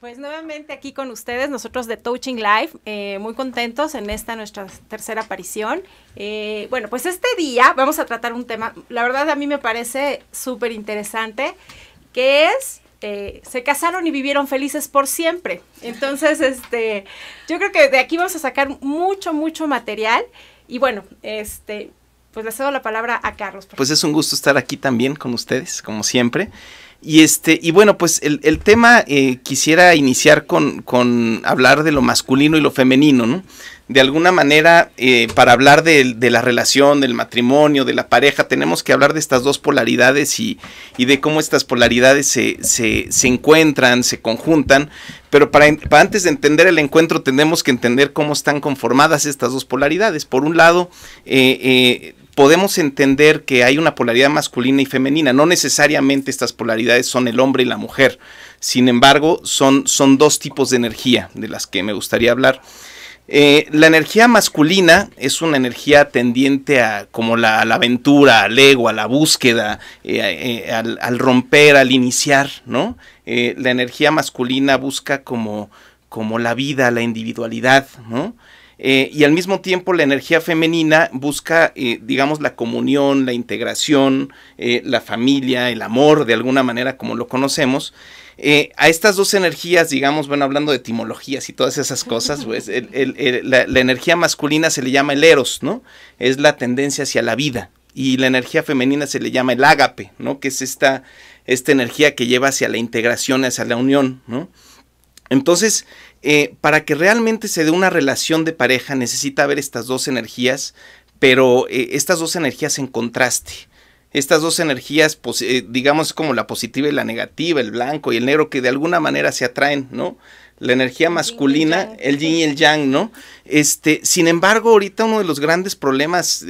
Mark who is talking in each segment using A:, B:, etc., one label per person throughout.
A: Pues nuevamente aquí con ustedes, nosotros de Touching Life, eh, muy contentos en esta nuestra tercera aparición. Eh, bueno, pues este día vamos a tratar un tema, la verdad a mí me parece súper interesante, que es eh, se casaron y vivieron felices por siempre. Entonces, este, yo creo que de aquí vamos a sacar mucho, mucho material. Y bueno, este, pues le cedo la palabra a Carlos.
B: Pues es un gusto estar aquí también con ustedes, como siempre. Y este, y bueno, pues el, tema eh, quisiera iniciar con, hablar de lo masculino y lo femenino, ¿no? De alguna manera, eh, para hablar de, la relación, del matrimonio, de la pareja, tenemos que hablar de estas dos polaridades y, de cómo estas polaridades se, encuentran, se conjuntan. Pero para, para, antes de entender el encuentro, tenemos que entender cómo están conformadas estas dos polaridades. Por un lado, eh, eh podemos entender que hay una polaridad masculina y femenina. No necesariamente estas polaridades son el hombre y la mujer. Sin embargo, son, son dos tipos de energía de las que me gustaría hablar. Eh, la energía masculina es una energía tendiente a como la, aventura, al ego, a la búsqueda, eh, eh, al, romper, al iniciar, ¿no? la energía masculina busca como, como la vida, la individualidad, ¿no? Eh, y al mismo tiempo la energía femenina busca, eh, digamos, la comunión, la integración, eh, la familia, el amor, de alguna manera como lo conocemos. a estas dos energías, digamos, bueno, hablando de etimologías y todas esas cosas, pues la, energía masculina se le llama el eros, ¿no? Es la tendencia hacia la vida. Y la energía femenina se le llama el ágape, ¿no? Que es esta, esta energía que lleva hacia la integración, hacia la unión, ¿no? Entonces, eh, para que realmente se dé una relación de pareja necesita haber estas dos energías, pero eh, estas dos energías en contraste. Estas dos energías, pues, eh, digamos, como la positiva y la negativa, el blanco y el negro, que de alguna manera se atraen, ¿no? La energía masculina, el yin y el yang, ¿no? Este, sin embargo, ahorita uno de los grandes problemas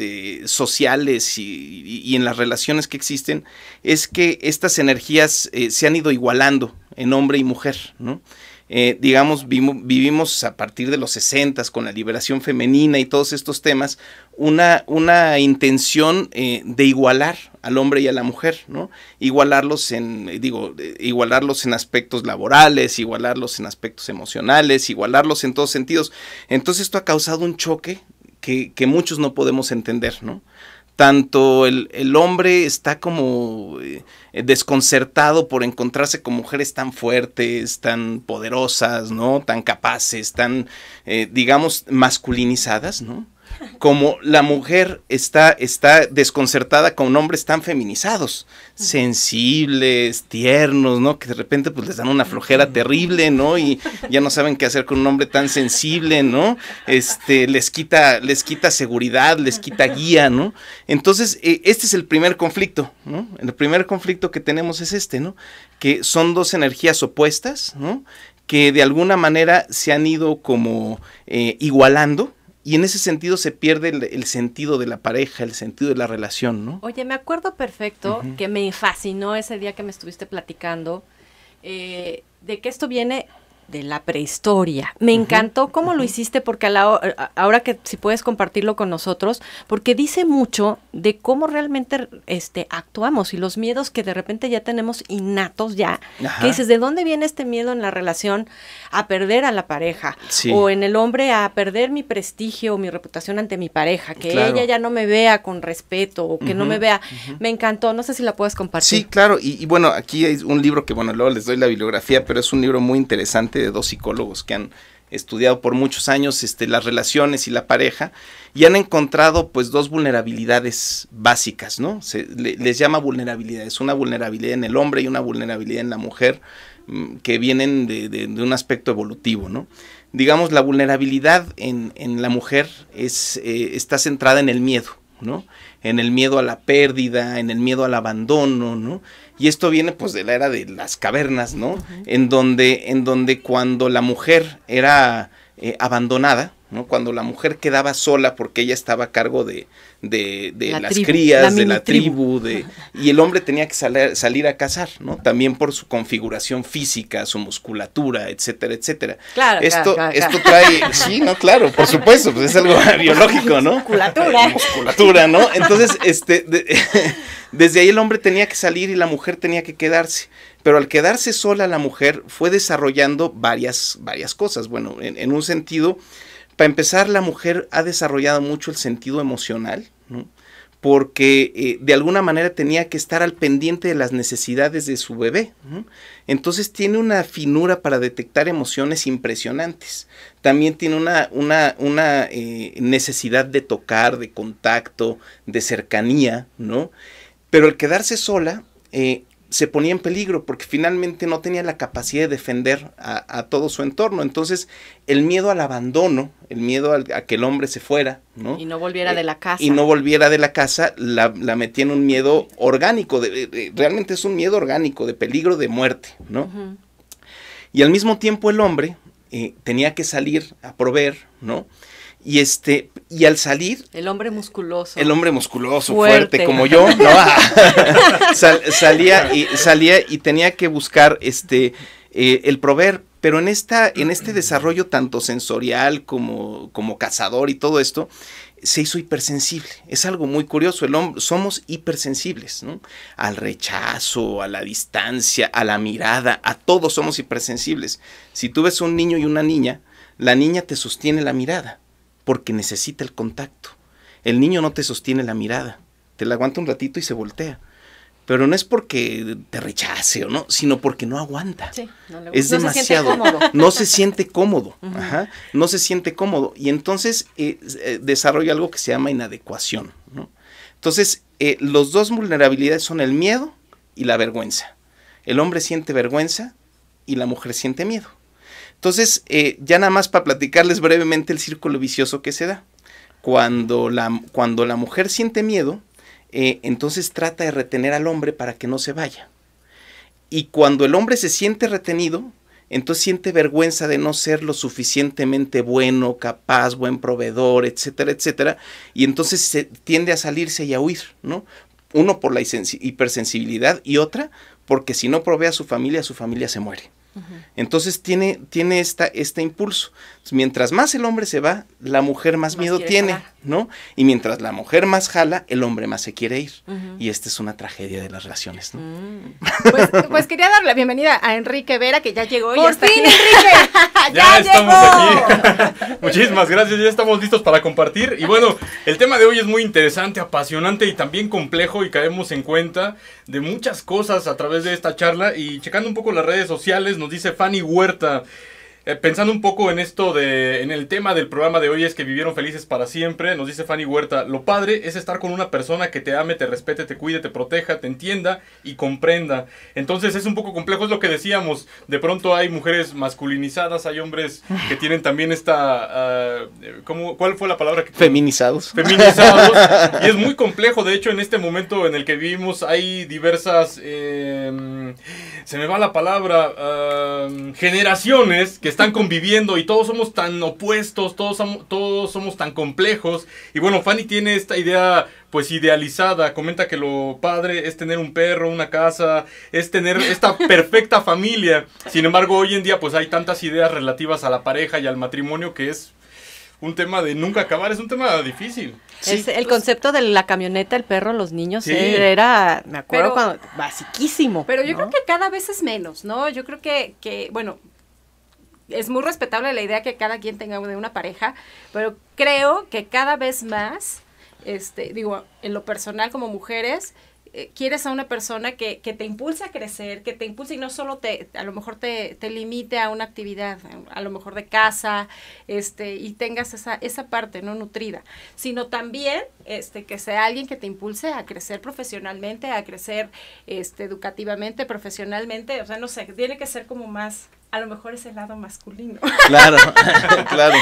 B: sociales y, en las relaciones que existen es que estas energías se han ido igualando en hombre y mujer, ¿no? Eh, digamos, vivimos, a partir de los 60 con la liberación femenina y todos estos temas, una, intención eh, de igualar al hombre y a la mujer, ¿no? Igualarlos en, digo, eh, igualarlos en aspectos laborales, igualarlos en aspectos emocionales, igualarlos en todos sentidos. Entonces esto ha causado un choque que, que muchos no podemos entender, ¿no? tanto el, hombre está como eh, desconcertado por encontrarse con mujeres tan fuertes, tan poderosas, ¿no? Tan capaces, tan, eh, digamos, masculinizadas, ¿no? como la mujer está, desconcertada con hombres tan feminizados, sensibles, tiernos, ¿no? Que de repente pues les dan una flojera terrible, ¿no? Y ya no saben qué hacer con un hombre tan sensible, ¿no? Este, les quita, les quita seguridad, les quita guía, ¿no? Entonces, eh, este es el primer conflicto, ¿no? El primer conflicto que tenemos es este, ¿no? Que son dos energías opuestas, ¿no? Que de alguna manera se han ido como eh, igualando, y en ese sentido se pierde el, sentido de la pareja, el sentido de la relación, ¿no?
C: Oye, me acuerdo perfecto que me fascinó ese día que me estuviste platicando eh, de que esto viene de la prehistoria. Me encantó cómo lo hiciste porque a ahora que si puedes compartirlo con nosotros, porque dice mucho de cómo realmente este, actuamos y los miedos que de repente ya tenemos innatos ya, que dices, ¿de dónde viene este miedo en la relación a perder a la pareja? O en el hombre a perder mi prestigio o mi reputación ante mi pareja, que ella ya no me vea con respeto o que no me vea. Me encantó, no sé si la
B: puedes compartir. Sí, claro, y, y bueno, aquí hay un libro que, bueno, luego les doy la bibliografía, pero es un libro muy interesante de dos psicólogos que han estudiado por muchos años este, las relaciones y la pareja y han encontrado pues dos vulnerabilidades básicas, ¿no? Se, les llama vulnerabilidades, una vulnerabilidad en el hombre y una vulnerabilidad en la mujer mm, que vienen de, un aspecto evolutivo, ¿no? Digamos, la vulnerabilidad en, la mujer es, eh, está centrada en el miedo, ¿no? En el miedo a la pérdida, en el miedo al abandono, ¿no? Y esto viene pues de la era de las cavernas, ¿no? en, donde, en donde cuando la mujer era eh, abandonada, cuando la mujer quedaba sola porque ella estaba a cargo de, las crías, de la tribu, de, y el hombre tenía que salir, a cazar, ¿no? También por su configuración física, su musculatura, etcétera, etcétera. Claro, esto, esto trae, sí, no, claro, por supuesto, pues, es algo biológico, ¿no? Musculatura. musculatura, ¿no? Entonces, este, desde ahí el hombre tenía que salir y la mujer tenía que quedarse pero al quedarse sola la mujer fue desarrollando varias, varias cosas. Bueno, en un sentido, para empezar, la mujer ha desarrollado mucho el sentido emocional, porque eh, de alguna manera tenía que estar al pendiente de las necesidades de su bebé. Entonces tiene una finura para detectar emociones impresionantes. También tiene una, una, eh, necesidad de tocar, de contacto, de cercanía, ¿no? Pero el quedarse sola eh, se ponía en peligro porque finalmente no tenía la capacidad de defender a, todo su entorno. Entonces, el miedo al abandono, el miedo a que el hombre se fuera, ¿no? Y no
C: volviera de la eh, casa. Y no
B: volviera de la casa, la, metía en un miedo orgánico, de, realmente es un miedo orgánico, de peligro de muerte, ¿no? Y al mismo tiempo el hombre eh, tenía que salir a proveer, ¿no? Y este, y al salir.
C: El hombre musculoso. El hombre musculoso, fuerte, como yo,
B: salía, y, salía y tenía que buscar este eh, el proveer. Pero en esta, en este desarrollo tanto sensorial como, como cazador y todo esto, se hizo hipersensible. Es algo muy curioso. El hombre, somos hipersensibles, ¿no? Al rechazo, a la distancia, a la mirada, a todos somos hipersensibles. Si tú ves un niño y una niña, la niña te sostiene la mirada porque necesita el contacto. El niño no te sostiene la mirada, te la aguanta un ratito y se voltea. Pero no es porque te rechace o no, sino porque no aguanta. Sí, no le Es demasiado. no se siente cómodo. no se siente cómodo. Y entonces eh, eh, desarrolla algo que se llama inadecuación. Entonces, eh, los dos vulnerabilidades son el miedo y la vergüenza. El hombre siente vergüenza y la mujer siente miedo. Entonces, eh, ya nada más para platicarles brevemente el círculo vicioso que se da. Cuando la, cuando la mujer siente miedo, eh, entonces trata de retener al hombre para que no se vaya. Y cuando el hombre se siente retenido, entonces siente vergüenza de no ser lo suficientemente bueno, capaz, buen proveedor, etcétera, etcétera, y entonces se tiende a salirse y a huir, ¿no? Uno por la hipersensibilidad y otra porque si no provee a su familia, su familia se muere. Entonces tiene, tiene esta, este impulso mientras más el hombre se va, la mujer más, miedo tiene, ¿no? Y mientras la mujer más jala, el hombre más se quiere ir. Y esta es una tragedia de las
D: relaciones, ¿no? Mm. Pues,
A: pues, quería darle la bienvenida a Enrique Vera, que ya llegó. ¡Por fin, Enrique!
D: ¡Ya, ya estamos Muchísimas gracias, ya estamos listos para compartir. Y bueno, el tema de hoy es muy interesante, apasionante y también complejo y caemos en cuenta de muchas cosas a través de esta charla. Y checando un poco las redes sociales, nos dice Fanny Huerta. Eh, pensando un poco en esto de, en el tema del programa de hoy es que vivieron felices para siempre, nos dice Fanny Huerta, lo padre es estar con una persona que te ame, te respete, te cuide, te proteja, te entienda y comprenda. Entonces es un poco complejo, es lo que decíamos, de pronto hay mujeres masculinizadas, hay hombres que tienen también esta, ah, eh, ¿cuál fue la palabra? Feminizados. Feminizados. y es muy complejo, de hecho en este momento en el que vivimos hay diversas, em, se me va la palabra, ah, generaciones que están conviviendo y todos somos tan opuestos, todos, somos, todos somos tan complejos. Y bueno, Fanny tiene esta idea pues idealizada, comenta que lo padre es tener un perro, una casa, es tener esta perfecta familia. Sin embargo, hoy en día pues hay tantas ideas relativas a la pareja y al matrimonio que es un tema de nunca acabar, es un tema difícil. es,
C: el concepto de la camioneta, el perro, los niños, eh, era, me acuerdo, cuando, basiquísimo. Pero yo creo
A: que cada vez es menos, ¿no? Yo creo que, que bueno, es muy respetable la idea que cada quien tenga de una pareja, pero creo que cada vez más, este, digo, en lo personal como mujeres, eh, quieres a una persona que, que, te impulse a crecer, que te impulse y no solo te, a lo mejor te, te limite a una actividad, a lo mejor de casa, este, y tengas esa, esa parte no nutrida, sino también este, que sea alguien que te impulse a crecer profesionalmente, a crecer este, educativamente, profesionalmente, o sea, no sé, tiene que ser como más a lo mejor es el lado masculino.
B: Claro, claro.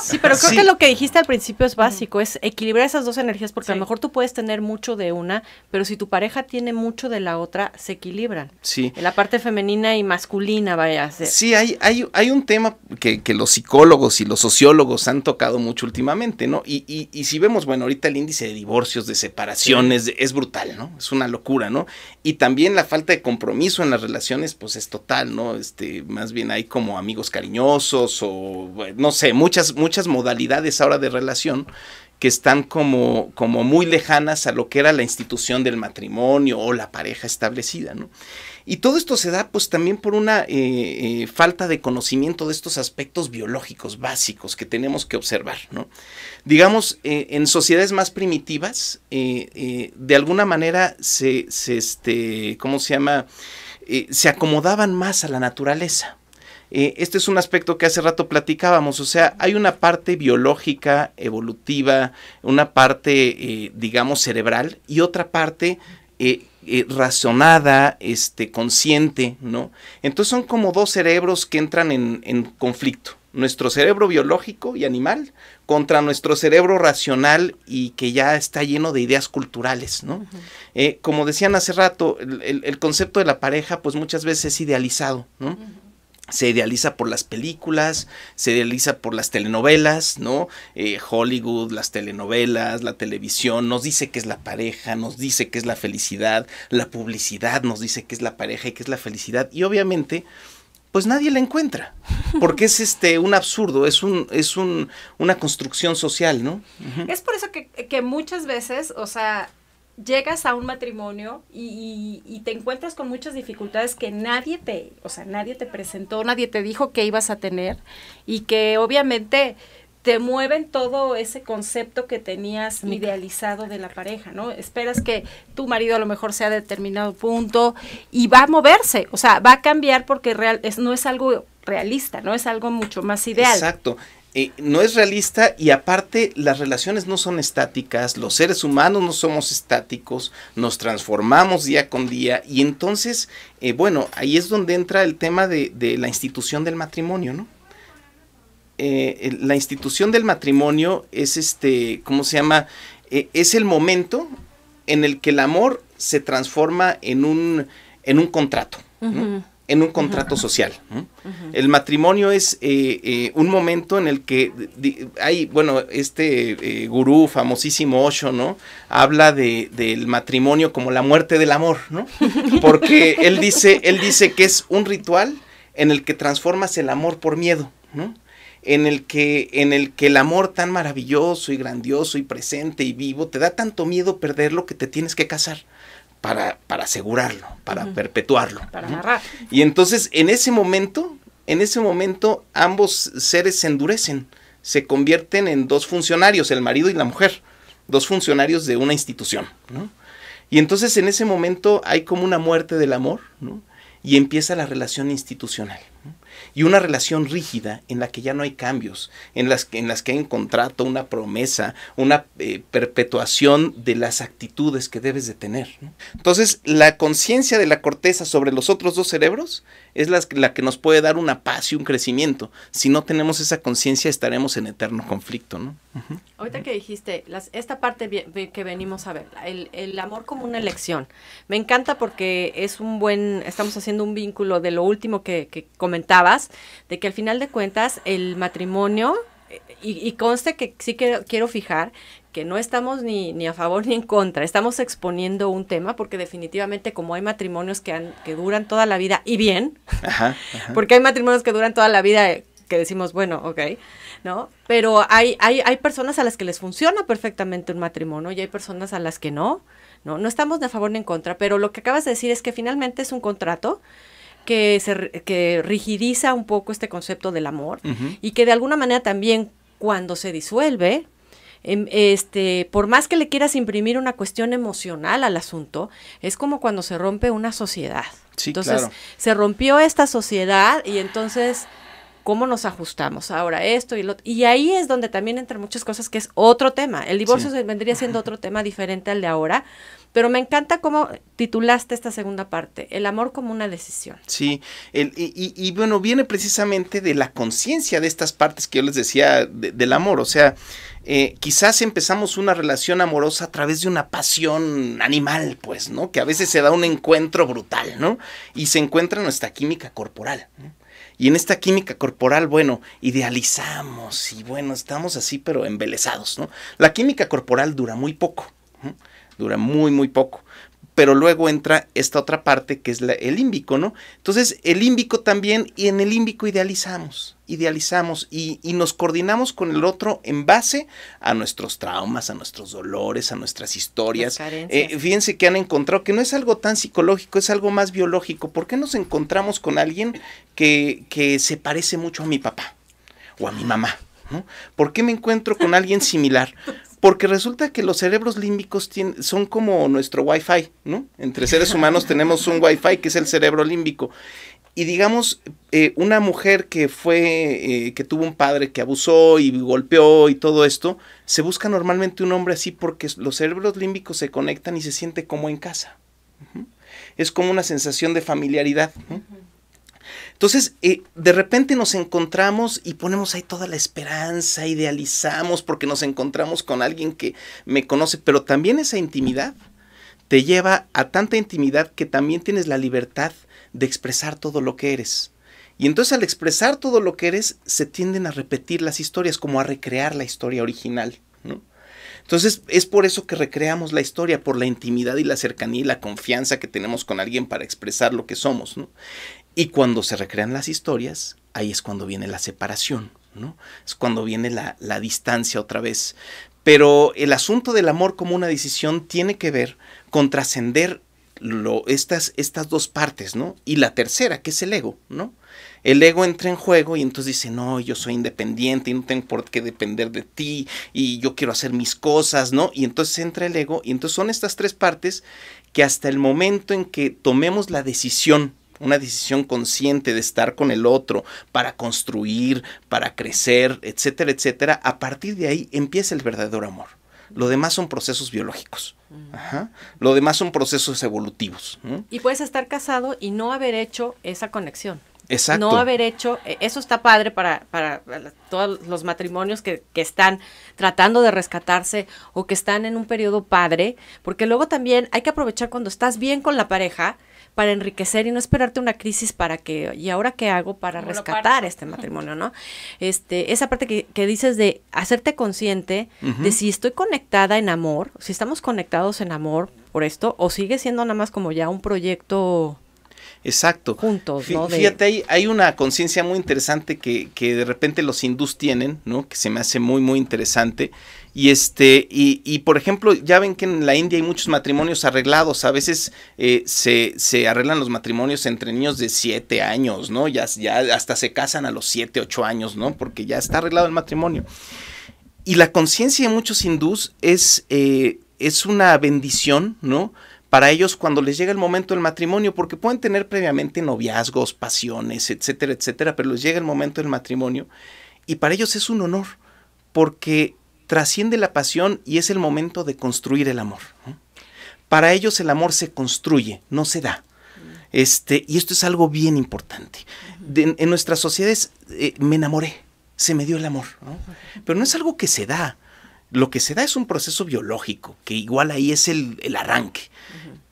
B: Sí, pero creo que
C: lo que dijiste al principio es básico, es equilibrar esas dos energías, porque a lo mejor tú puedes tener mucho de una, pero si tu pareja tiene mucho de la otra, se equilibran. Sí. En la parte femenina y masculina, vaya a ser. Sí,
B: hay, hay, hay un tema que, los psicólogos y los sociólogos han tocado mucho últimamente, ¿no? y, y si vemos, bueno, ahorita el índice de divorcios, de separaciones, es brutal, ¿no? Es una locura, ¿no? Y también la falta de compromiso en las relaciones, pues es total, ¿no? Este, más bien hay como amigos cariñosos o, no sé, muchas, muchas modalidades ahora de relación que están como, como muy lejanas a lo que era la institución del matrimonio o la pareja establecida, ¿no? Y todo esto se da pues también por una eh, eh, falta de conocimiento de estos aspectos biológicos básicos que tenemos que observar, ¿no? digamos, eh, en sociedades más primitivas, eh, eh, de alguna manera se, este, ¿cómo se llama? se acomodaban más a la naturaleza. este es un aspecto que hace rato platicábamos, o sea, hay una parte biológica, evolutiva, una parte, digamos, cerebral y otra parte razonada, este, consciente, ¿no? Entonces son como dos cerebros que entran en conflicto nuestro cerebro biológico y animal contra nuestro cerebro racional y que ya está lleno de ideas culturales, ¿no? Eh, como decían hace rato, el, concepto de la pareja pues muchas veces es idealizado, ¿no? Se idealiza por las películas, se idealiza por las telenovelas, ¿no? Eh, Hollywood, las telenovelas, la televisión, nos dice que es la pareja, nos dice que es la felicidad, la publicidad nos dice que es la pareja y que es la felicidad. Y obviamente pues nadie la encuentra, porque es este un absurdo, es un es un, una construcción social, ¿no? Es
A: por eso que, que, muchas veces, o sea, llegas a un matrimonio y, y, te encuentras con muchas dificultades que nadie te, o sea, nadie te presentó, nadie te dijo que ibas a tener y que obviamente te mueven todo ese concepto que tenías idealizado de la pareja, ¿no? Esperas que tu marido a lo mejor sea determinado punto y va a moverse, o sea, va a cambiar porque real, no es algo realista, no es algo mucho más ideal.
B: Exacto. Eh, no es realista y aparte las relaciones no son estáticas, los seres humanos no somos estáticos, nos transformamos día con día y entonces, eh, bueno, ahí es donde entra el tema de, de la institución del matrimonio, ¿no? Eh, la institución del matrimonio es este, ¿cómo se llama? E, es el momento en el que el amor se transforma en un, en un contrato, en un contrato social. El matrimonio es eh, eh, un momento en el que hay, bueno, este gurú famosísimo Osho, ¿no? Habla de, del matrimonio como la muerte del amor, ¿no? Porque él dice, él dice que es un ritual en el que transformas el amor por miedo, ¿no? en el que en el que el amor tan maravilloso y grandioso y presente y vivo te da tanto miedo perderlo que te tienes que casar para, asegurarlo, para perpetuarlo. Para Y entonces en ese momento, en ese momento ambos seres se endurecen, se convierten en dos funcionarios, el marido y la mujer, dos funcionarios de una institución, Y entonces en ese momento hay como una muerte del amor, Y empieza la relación institucional y una relación rígida en la que ya no hay cambios, en las, en las que hay un contrato, una promesa, una eh, perpetuación de las actitudes que debes de tener. Entonces, la conciencia de la corteza sobre los otros dos cerebros es la, la, que nos puede dar una paz y un crecimiento. Si no tenemos esa conciencia, estaremos en eterno conflicto. ¿no?
C: Ahorita que dijiste, esta parte que venimos a ver, el, el amor como una elección, me encanta porque es un buen, estamos haciendo un vínculo de lo último que comentaba de que al final de cuentas el matrimonio, eh, y, conste que sí que quiero fijar, que no estamos ni, a favor ni en contra, estamos exponiendo un tema porque definitivamente como hay matrimonios que, que duran toda la vida y bien, porque hay matrimonios que duran toda la vida eh, que decimos, bueno, ok, ¿no? Pero hay, hay, hay personas a las que les funciona perfectamente un matrimonio y hay personas a las que no, ¿no? No estamos de a favor ni en contra, pero lo que acabas de decir es que finalmente es un contrato que, se, que rigidiza un poco este concepto del amor y que de alguna manera también cuando se disuelve, em, este, por más que le quieras imprimir una cuestión emocional al asunto, es como cuando se rompe una sociedad. entonces, se rompió esta sociedad y entonces cómo nos ajustamos ahora esto y lo y ahí es donde también entran muchas cosas que es otro tema el divorcio vendría siendo otro tema diferente al de ahora pero me encanta cómo titulaste esta
B: segunda parte el amor como una decisión sí y, bueno viene precisamente de la conciencia de estas partes que yo les decía del amor o sea eh, quizás empezamos una relación amorosa a través de una pasión animal, pues, ¿no? Que a veces se da un encuentro brutal, ¿no? Y se encuentra nuestra química corporal. ¿no? Y en esta química corporal, bueno, idealizamos y bueno, estamos así, pero embelesados, ¿no? La química corporal dura muy poco, dura muy, muy poco pero luego entra esta otra parte que es el límbico, ¿no? Entonces, el límbico también, y en el límbico idealizamos, idealizamos y, nos coordinamos con el otro en base a nuestros traumas, a nuestros dolores, a nuestras historias. Eh, fíjense que han encontrado que no es algo tan psicológico, es algo más biológico. ¿Por qué nos encontramos con alguien que, se parece mucho a mi papá o a mi mamá? ¿Por qué me encuentro con alguien similar? Porque resulta que los cerebros límbicos son como nuestro Wi-Fi, ¿no? Entre seres humanos tenemos un Wi-Fi que es el cerebro límbico. Y digamos, eh, una mujer que fue, eh, que tuvo un padre que abusó y golpeó y todo esto, se busca normalmente un hombre así porque los cerebros límbicos se conectan y se siente como en casa. Es como una sensación de familiaridad. Entonces, eh, de repente nos encontramos y ponemos ahí toda la esperanza, idealizamos porque nos encontramos con alguien que me conoce, pero también esa intimidad te lleva a tanta intimidad que también tienes la libertad de expresar todo lo que eres. Y entonces al expresar todo lo que eres, se tienden a repetir las historias, como a recrear la historia original. ¿no? Entonces es por eso que recreamos la historia, por la intimidad y la cercanía y la confianza que tenemos con alguien para expresar lo que somos. ¿no? Y cuando se recrean las historias, ahí es cuando viene la separación, ¿no? Es cuando viene la, distancia otra vez. Pero el asunto del amor como una decisión tiene que ver con trascender estas, estas dos partes, ¿no? Y la tercera, que es el ego, ¿no? El ego entra en juego y entonces dice, no, yo soy independiente y no tengo por qué depender de ti y yo quiero hacer mis cosas, ¿no? Y entonces entra el ego y entonces son estas tres partes que hasta el momento en que tomemos la decisión una decisión consciente de estar con el otro para construir, para crecer, etcétera, etcétera, a partir de ahí empieza el verdadero amor. Lo demás son procesos biológicos. Mm. Lo demás son procesos evolutivos. Y
C: puedes estar casado y no haber hecho esa conexión.
B: Exacto. No haber
C: hecho, e, eso está padre para, todos los matrimonios que, que, están tratando de rescatarse o que están en un periodo padre, porque luego también hay que aprovechar cuando estás bien con la pareja, para enriquecer y no esperarte una crisis para que, ¿y ahora qué hago para rescatar este matrimonio, no? Este, esa parte que, que dices de hacerte consciente de si estoy conectada en amor, si estamos conectados en amor por esto, o sigue siendo nada más como ya un proyecto
B: Exacto. Juntos, ¿no? Fíjate, hay, hay una conciencia muy interesante que, que, de repente los hindús tienen, ¿no? Que se me hace muy, muy interesante, y este, y, por ejemplo, ya ven que en la India hay muchos matrimonios arreglados. A veces eh, se, arreglan los matrimonios entre niños de 7 años, ¿no? Ya, ya hasta se casan a los 7, 8 años, ¿no? Porque ya está arreglado el matrimonio. Y la conciencia de muchos hindús es, eh, es una bendición, ¿no? para ellos cuando les llega el momento del matrimonio, porque pueden tener previamente noviazgos, pasiones, etcétera, etcétera, pero les llega el momento del matrimonio y para ellos es un honor, porque trasciende la pasión y es el momento de construir el amor. Para ellos el amor se construye, no se da. Este, y esto es algo bien importante. en nuestras sociedades eh, me enamoré, se me dio el amor, pero no es algo que se da. Lo que se da es un proceso biológico, que igual ahí es el, el arranque.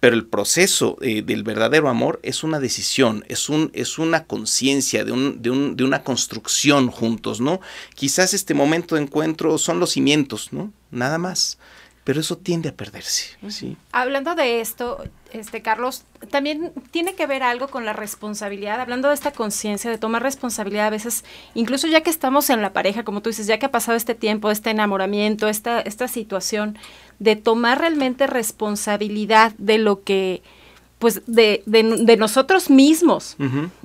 B: Pero el proceso eh, del verdadero amor es una decisión, es, un, es una conciencia, de, un, de, un, de, una construcción juntos, ¿no? Quizás este momento de encuentro son los cimientos, ¿no? Nada más pero eso tiende a perderse.
A: Hablando de esto, este Carlos, también tiene que ver algo con la responsabilidad, hablando de esta conciencia, de tomar responsabilidad a veces, incluso ya que estamos en la pareja, como tú dices, ya que ha pasado este tiempo, este enamoramiento, esta, esta situación, de tomar realmente responsabilidad de lo que pues de, de, nosotros mismos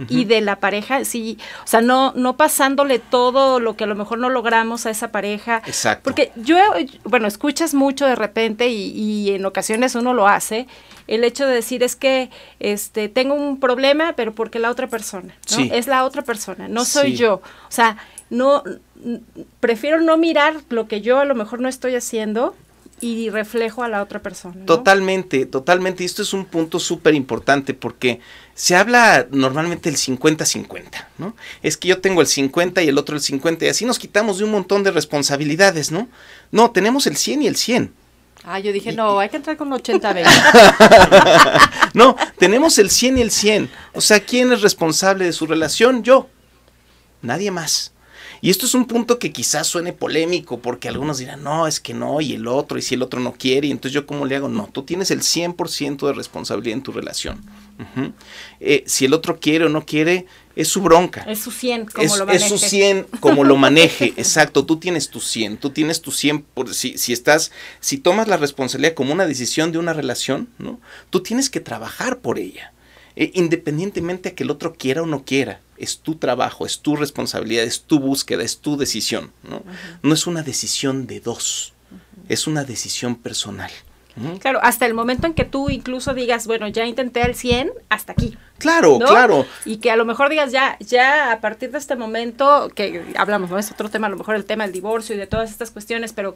A: y de la pareja, sí, o sea, no, no pasándole todo lo que a lo mejor no logramos a esa pareja. Exacto. Porque yo, bueno, escuchas mucho de repente y, en ocasiones uno lo hace, el hecho de decir es que este tengo un problema, pero porque la otra persona, ¿no? Es la otra persona, no soy yo. O sea, no prefiero no mirar lo que yo a lo mejor no estoy haciendo y reflejo a la otra persona.
B: Totalmente, totalmente. Y esto es un punto súper importante porque se habla normalmente el 50-50, ¿no? Es que yo tengo el 50 y el otro el 50 y así nos quitamos de un montón de responsabilidades, ¿no? No, tenemos el 100 y el 100.
C: Ah, yo dije, no, hay que entrar con 80-20.
B: no, tenemos el 100 y el 100. O sea, ¿quién es responsable de su relación? Yo. Nadie más. Y esto es un punto que quizás suene polémico, porque algunos dirán, no, es que no, y el otro, y si el otro no quiere, y entonces yo cómo le hago. No, tú tienes el 100% de responsabilidad en tu relación. Eh, si el otro quiere o no quiere, es su bronca. Es
A: su 100, como lo maneje. Es su 100, como lo
B: maneje, exacto. Tú tienes tu 100, tú tienes tu 100. si, si estás, si tomas la responsabilidad como una decisión de una relación, ¿no? Tú tienes que trabajar por ella. Eh, independientemente a que el otro quiera o no quiera. Es tu trabajo, es tu responsabilidad, es tu búsqueda, es tu decisión. No, no es una decisión de dos, es una decisión personal.
A: Claro, hasta el momento en que tú incluso digas, bueno, ya intenté el 100, hasta aquí. Claro, claro. Y que a lo mejor digas, ya, ya a partir de este momento, que hablamos, ¿no? Es otro tema, a lo mejor el tema del divorcio y de todas estas cuestiones, pero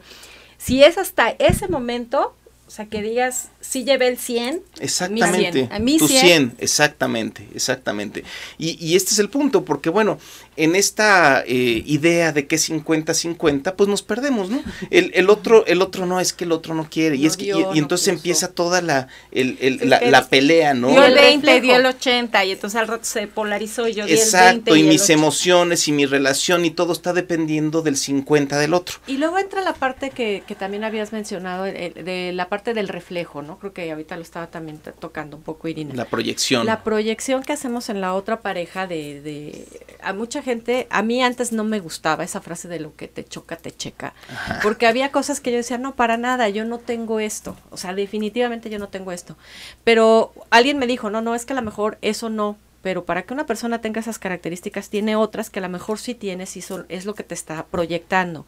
A: si es hasta ese momento, o sea, que digas, si llevé el 100.
B: Exactamente. A mí 100. Tu 100, exactamente, exactamente. Y, este es el punto, porque bueno, en esta eh, idea de que 50-50, pues nos perdemos, ¿no? El, otro, el otro no, es que el otro no quiere. y, es que, y, entonces empieza toda la, la, pelea, ¿no? Yo el 20, di
A: el 80, y entonces al rato se polarizó, y yo di Exacto, el y, y mis
B: emociones y mi relación y todo está dependiendo del 50 del otro.
A: Y luego entra la parte que, que también habías
C: mencionado, de la parte del reflejo, ¿no? creo que ahorita lo estaba también tocando un poco
B: Irina. La proyección. La
C: proyección que hacemos en la otra pareja de, de, a mucha gente, a mí antes no me gustaba esa frase de lo que te choca, te checa, porque había cosas que yo decía, no, para nada, yo no tengo esto, o sea, definitivamente yo no tengo esto, pero alguien me dijo, no, no, es que a lo mejor eso no, pero para que una persona tenga esas características tiene otras que a lo mejor sí tienes y son, es lo que te está proyectando.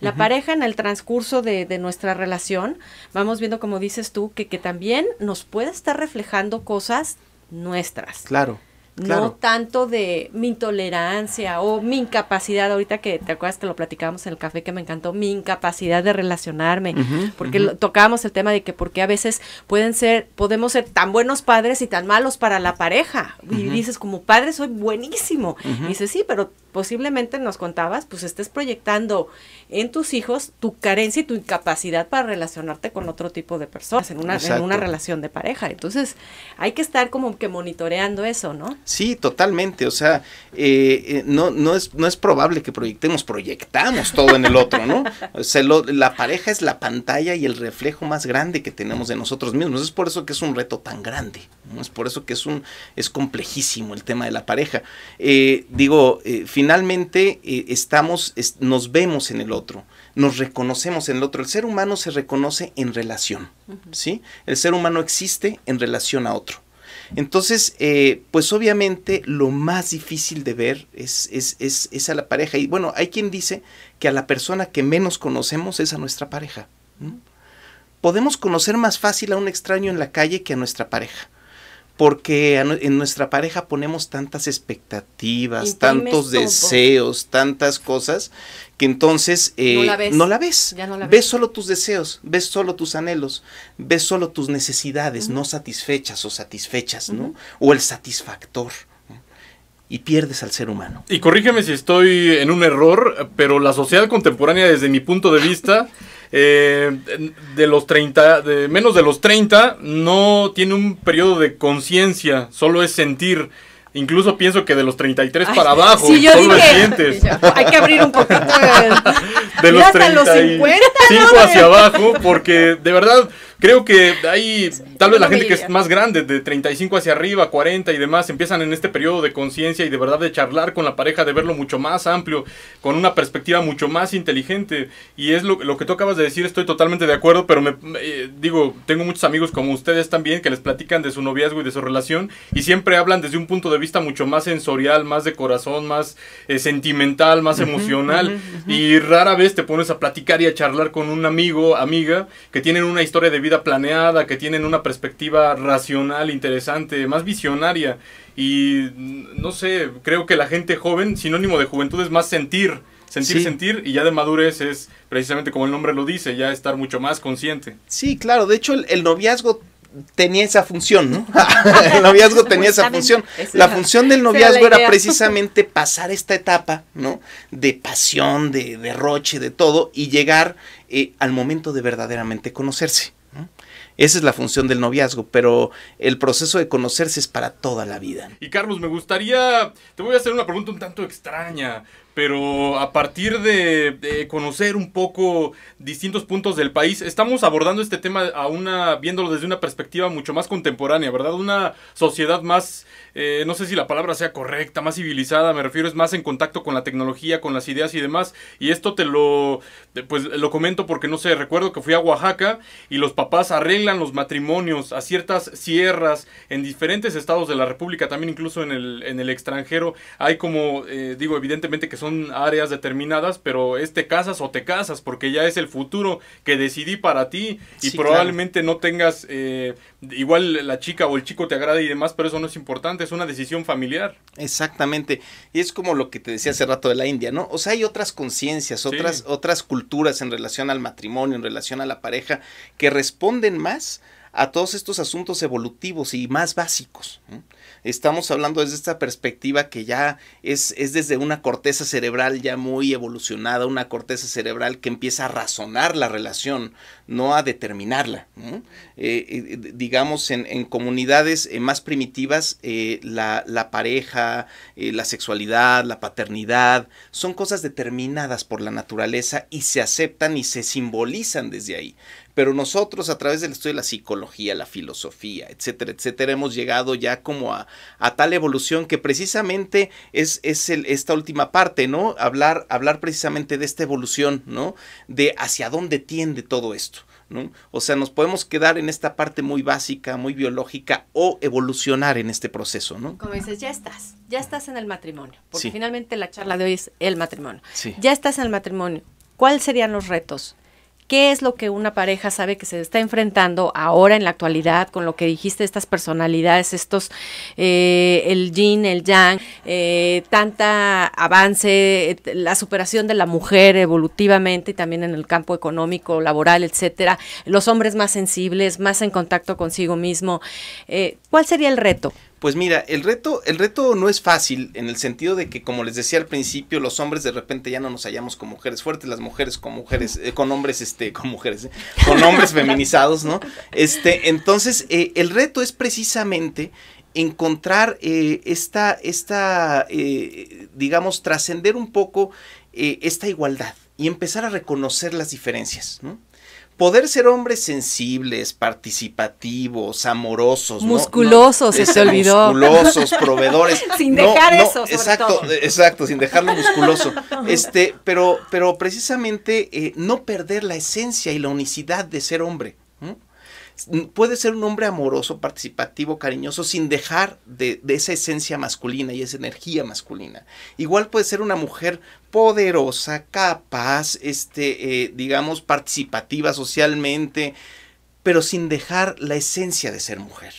C: la pareja en el transcurso de, nuestra relación, vamos viendo como dices tú, que, que también nos puede estar reflejando cosas nuestras. Claro. No tanto de mi intolerancia o mi incapacidad, ahorita que te acuerdas que lo platicábamos en el café que me encantó, mi incapacidad de relacionarme, porque tocábamos el tema de que porque a veces pueden ser, podemos ser tan buenos padres y tan malos para la pareja. Y dices, como padre soy buenísimo. Y dices, sí, pero posiblemente nos contabas, pues estés proyectando en tus hijos tu carencia y tu incapacidad para relacionarte con otro tipo de personas en una, en una relación de pareja. Entonces, hay que estar como que monitoreando eso, ¿no?
B: Sí, totalmente. O sea, eh, eh, no, no, es, no es probable que proyectemos, proyectamos todo en el otro, ¿no? la pareja es la pantalla y el reflejo más grande que tenemos de nosotros mismos. Es por eso que es un reto tan grande. Es por eso que es un es complejísimo el tema de la pareja. Eh, digo, finalmente eh, estamos, nos vemos en el otro, nos reconocemos en el otro. El ser humano se reconoce en relación, ¿sí? El ser humano existe en relación a otro. Entonces, eh, pues obviamente lo más difícil de ver es, a la pareja. Y bueno, hay quien dice que a la persona que menos conocemos es a nuestra pareja. Podemos conocer más fácil a un extraño en la calle que a nuestra pareja porque en nuestra pareja ponemos tantas expectativas, tantos deseos, tantas cosas, que entonces eh, no, la ves. ves. solo tus deseos, ves solo tus anhelos, ves solo tus necesidades no satisfechas o satisfechas, ¿no? O el satisfactor. Y pierdes al ser humano.
D: Y corrígeme si estoy en un error, pero la sociedad contemporánea, desde mi punto de vista, eh, de los 30, de menos de los 30, no tiene un periodo de conciencia, solo es sentir. Incluso pienso que de los 33 para abajo, solo hay que abrir un poquito
B: de, de los 35 hacia
D: abajo, porque de verdad creo que ahí tal vez la gente que es más grande, de 35 hacia arriba, 40 y demás, empiezan en este periodo de conciencia y de verdad de charlar con la pareja, de verlo mucho más amplio, con una perspectiva mucho más inteligente. Y es lo, lo que tú acabas de decir, estoy totalmente de acuerdo, pero me, eh, digo, tengo muchos amigos como ustedes también que les platican de su noviazgo y de su relación y siempre hablan desde un punto de vista mucho más sensorial, más de corazón, más eh, sentimental, más emocional. Y rara vez te pones a platicar y a charlar con un amigo, amiga, que tienen una historia de vida planeada, que tienen una perspectiva racional, interesante, más visionaria. Y no sé, creo que la gente joven, sinónimo de juventud, es más sentir. Sentir, sentir, y ya de madurez es precisamente como el nombre lo dice, ya estar mucho más consciente.
B: Sí, claro, de hecho el, noviazgo tenía esa función, ¿no? el noviazgo tenía esa función. La función del noviazgo era precisamente pasar esta etapa, ¿no? De pasión, de derroche, de todo, y llegar eh, al momento de verdaderamente conocerse. Esa es la función del noviazgo, pero el proceso de conocerse es para toda la vida.
D: Y Carlos, me gustaría, te voy a hacer una pregunta un tanto extraña, pero a partir de, conocer un poco distintos puntos del país, estamos abordando este tema a una, viéndolo desde una perspectiva mucho más contemporánea, ¿verdad? Una sociedad más eh, no sé si la palabra sea correcta, más civilizada, me refiero, es más en contacto con la tecnología, con las ideas y demás. Y esto te lo, pues lo comento porque no sé, recuerdo que fui a Oaxaca y los papás arreglan los matrimonios a ciertas sierras en diferentes estados de la República, también incluso en el, en el extranjero. Hay como, eh, digo, evidentemente que son áreas determinadas, pero es te casas o te casas porque ya es el futuro que decidí para ti y probablemente no tengas, eh, igual la chica o el chico te agrada y demás, pero eso no es importante es una decisión familiar. Exactamente. Y es como lo que te decía hace rato de la India,
B: ¿no? O sea, hay otras conciencias, otras, otras culturas en relación al matrimonio, en relación a la pareja, que responden más a todos estos asuntos evolutivos y más básicos. Estamos hablando desde esta perspectiva que ya es, es, desde una corteza cerebral ya muy evolucionada, una corteza cerebral que empieza a razonar la relación no a determinarla. Eh, eh, digamos, en, comunidades eh, más primitivas, la, pareja, la sexualidad, la paternidad, son cosas determinadas por la naturaleza y se aceptan y se simbolizan desde ahí. Pero nosotros a través del estudio de la psicología, la filosofía, etcétera, etcétera, hemos llegado ya como a, tal evolución que precisamente es, es esta última parte, ¿no? Hablar, hablar precisamente de esta evolución, ¿no? De hacia dónde tiende todo esto. ¿no? O sea, nos podemos quedar en esta parte muy básica, muy biológica o evolucionar en este proceso, ¿no?
C: Como dices, ya estás, ya estás en el matrimonio,
B: porque finalmente la charla de hoy es el
C: matrimonio. Ya estás en el matrimonio. ¿Cuáles serían los retos? ¿Qué es lo que una pareja sabe que se está enfrentando ahora en la actualidad con lo que dijiste, estas personalidades, estos, eh, el yin, el yang, eh, tanta avance, eh, la superación de la mujer evolutivamente y también en el campo económico, laboral, etcétera, los hombres más sensibles, más en contacto consigo mismo? ¿Cuál sería el reto?
B: Pues mira, el reto, el reto no es fácil en el sentido de que, como les decía al principio, los hombres de repente ya no nos hallamos con mujeres fuertes, las mujeres con mujeres, eh, con hombres, este, con mujeres, eh, con hombres feminizados, ¿no? Este, entonces, eh, el reto es precisamente encontrar esta, esta digamos, trascender un poco esta igualdad y empezar a reconocer las diferencias, ¿no? poder ser hombres sensibles, participativos, amorosos, musculosos, ¿no? se olvidó. Musculosos, proveedores. Sin dejar eso, exacto, eh, exacto, sin dejarlo musculoso. Este, pero, pero precisamente eh, no perder la esencia y la unicidad de ser hombre puede ser un hombre amoroso, participativo, cariñoso, sin dejar de, esa esencia masculina y esa energía masculina. Igual puede ser una mujer poderosa, capaz, este, eh, digamos, participativa socialmente, pero sin dejar la esencia de ser mujer.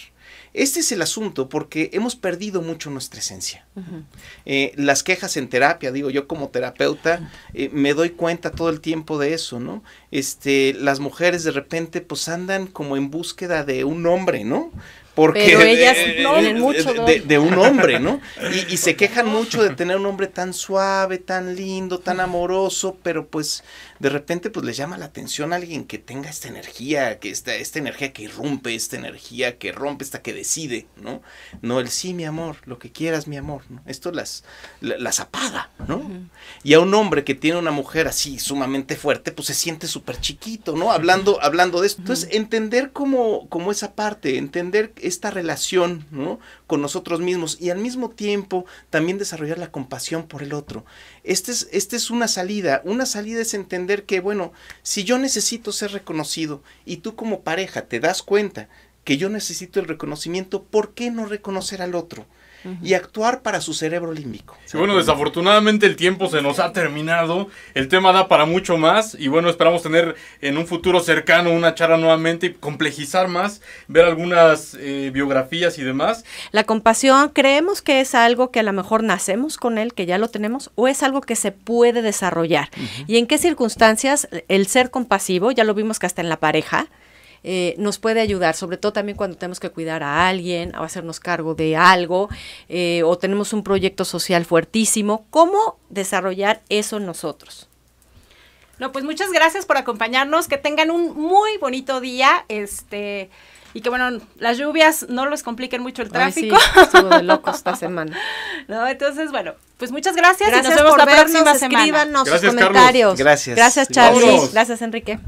B: Este es el asunto porque hemos perdido mucho nuestra esencia. Eh, las quejas en terapia, digo yo como terapeuta, eh, me doy cuenta todo el tiempo de eso, ¿no? este, las mujeres de repente pues andan como en búsqueda de un hombre, ¿no? Porque Pero ellas eh, eh, de, no, mucho de, un hombre, ¿no? Y, se quejan mucho de tener un hombre tan suave, tan lindo, tan amoroso, pero pues de repente pues les llama la atención a alguien que tenga esta energía, que esta, esta energía que irrumpe, esta energía que rompe, esta que decide, ¿no? No el sí, mi amor, lo que quieras, mi amor, ¿no? Esto las, las apaga, ¿no? Y a un hombre que tiene una mujer así sumamente fuerte, pues se siente su súper chiquito, ¿no? Hablando, hablando de esto. Entonces, entender como, esa parte, entender esta relación, Con nosotros mismos y al mismo tiempo también desarrollar la compasión por el otro. Esta es, este es una salida. Una salida es entender que, bueno, si yo necesito ser reconocido y tú como pareja te das cuenta que yo necesito el reconocimiento, ¿por qué no reconocer al otro? y actuar para
D: su cerebro límbico. bueno, desafortunadamente el tiempo se nos ha terminado, el tema da para mucho más y bueno, esperamos tener en un futuro cercano una charla nuevamente y complejizar más, ver algunas eh, biografías y demás. La
C: compasión, ¿creemos que es algo que a lo mejor nacemos con él, que ya lo tenemos, o es algo que se puede desarrollar? ¿Y en qué circunstancias el ser compasivo, ya lo vimos que hasta en la pareja, eh, nos puede ayudar, sobre todo también cuando tenemos que cuidar a alguien o hacernos cargo de algo eh, o tenemos un proyecto social fuertísimo. ¿Cómo desarrollar eso nosotros?
A: No, pues muchas gracias por acompañarnos, que tengan un muy bonito día, este, y que bueno, las lluvias no les compliquen mucho el tráfico.
C: estuvo de loco esta semana.
A: No, entonces bueno, pues muchas gracias, gracias y nos vemos la próxima semana. gracias, sus comentarios.
C: Gracias. Gracias, Charlie. Gracias, Enrique.